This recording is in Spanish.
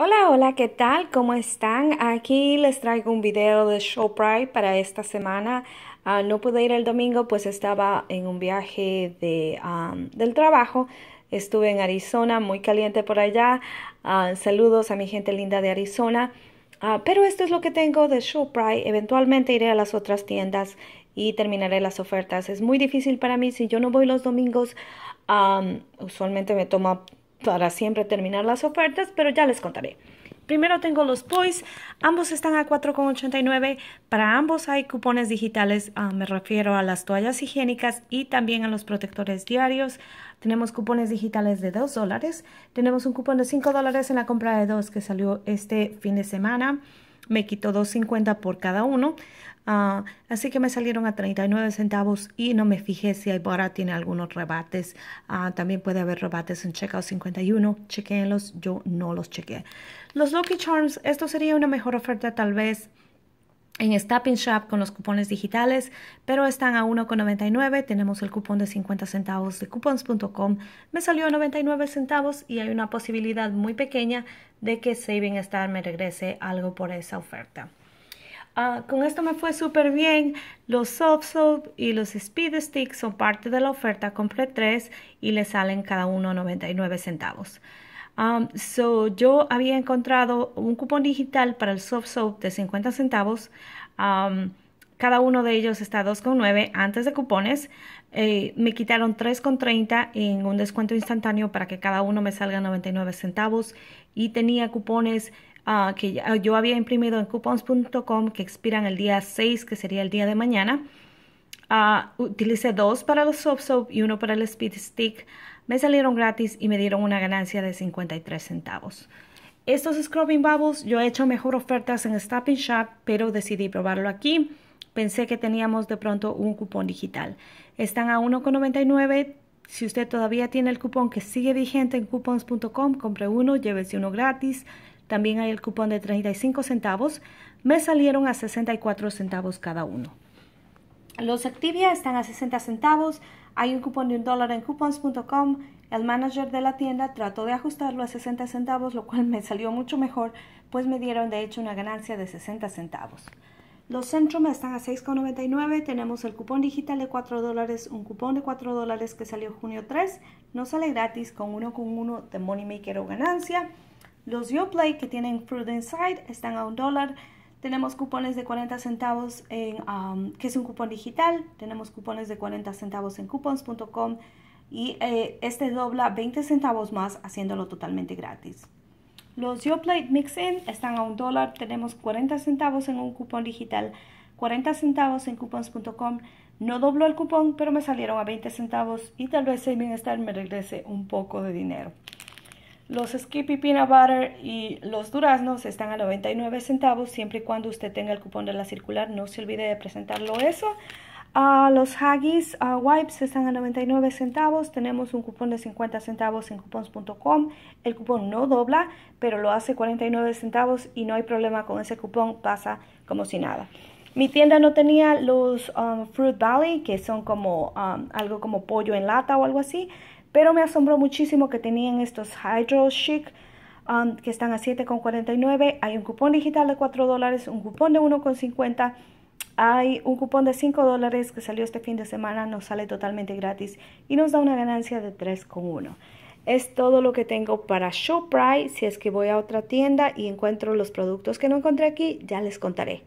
Hola, hola, ¿qué tal? ¿Cómo están? Aquí les traigo un video de Shoprite para esta semana. Ah, no pude ir el domingo, pues estaba en un viaje de, del trabajo. Estuve en Arizona, muy caliente por allá. Ah, saludos a mi gente linda de Arizona. Ah, pero esto es lo que tengo de Shoprite. Eventualmente iré a las otras tiendas y terminaré las ofertas. Es muy difícil para mí si yo no voy los domingos. usualmente me toma para siempre terminar las ofertas, pero ya les contaré. Primero tengo los Boys, ambos están a 4,89. Para ambos hay cupones digitales, ah, me refiero a las toallas higiénicas y también a los protectores diarios. Tenemos cupones digitales de 2 dólares, tenemos un cupón de 5 dólares en la compra de dos que salió este fin de semana. Me quito 2.50 por cada uno. Ah, así que me salieron a 39 centavos y no me fijé si Ahora tiene algunos rebates. Ah, también puede haber rebates en Checkout 51. Chequenlos, yo no los chequé. Los Lucky Charms, esto sería una mejor oferta tal vez en Stapping Shop con los cupones digitales, pero están a 1,99. Tenemos el cupón de 50 centavos de coupons.com. Me salió a 99 centavos y hay una posibilidad muy pequeña de que Saving Star me regrese algo por esa oferta. Ah, con esto me fue súper bien. Los soft soap y los speed sticks son parte de la oferta. Compré tres y le salen cada uno 99 centavos. Um, so, yo había encontrado un cupón digital para el soft soap de 50 centavos. Um, cada uno de ellos está 2,9 antes de cupones. Eh, me quitaron 3,30 en un descuento instantáneo para que cada uno me salga 99 centavos. Y tenía cupones Ah, que ah, yo había imprimido en coupons.com que expiran el día 6, que sería el día de mañana. Ah, utilicé dos para los soft soap y uno para el speed stick. Me salieron gratis y me dieron una ganancia de 53 centavos. Estos scrubbing bubbles yo he hecho mejor ofertas en Stop Shop, pero decidí probarlo aquí. Pensé que teníamos de pronto un cupón digital. Están a 1,99. Si usted todavía tiene el cupón que sigue vigente en coupons.com, compre uno, llévese uno gratis. También hay el cupón de 35 centavos. Me salieron a 64 centavos cada uno. Los Activia están a 60 centavos. Hay un cupón de un dólar en coupons.com. El manager de la tienda trató de ajustarlo a 60 centavos, lo cual me salió mucho mejor, pues me dieron de hecho una ganancia de 60 centavos. Los Centrum están a 6,99. Tenemos el cupón digital de 4 dólares, un cupón de 4 dólares que salió junio 3. No sale gratis con 1.1 con uno de Moneymaker o ganancia. Los Yoplait que tienen Fruit Inside están a un dólar. Tenemos cupones de 40 centavos en, um, que es un cupón digital. Tenemos cupones de 40 centavos en coupons.com y eh, este dobla 20 centavos más haciéndolo totalmente gratis. Los Yoplait Mix-In están a un dólar. Tenemos 40 centavos en un cupón digital, 40 centavos en coupons.com. No dobló el cupón, pero me salieron a 20 centavos y tal vez el bienestar me regrese un poco de dinero. Los Skippy Peanut Butter y los duraznos están a 99 centavos, siempre y cuando usted tenga el cupón de la circular. No se olvide de presentarlo eso. Ah, los Haggis ah, Wipes están a 99 centavos. Tenemos un cupón de 50 centavos en cupons.com. El cupón no dobla, pero lo hace 49 centavos y no hay problema con ese cupón. Pasa como si nada. Mi tienda no tenía los um, Fruit Valley, que son como um, algo como pollo en lata o algo así pero me asombró muchísimo que tenían estos Hydro Chic um, que están a 7,49. Hay un cupón digital de 4 dólares, un cupón de 1,50. Hay un cupón de 5 dólares que salió este fin de semana, nos sale totalmente gratis y nos da una ganancia de 3,1. Es todo lo que tengo para Shoprite. Si es que voy a otra tienda y encuentro los productos que no encontré aquí, ya les contaré.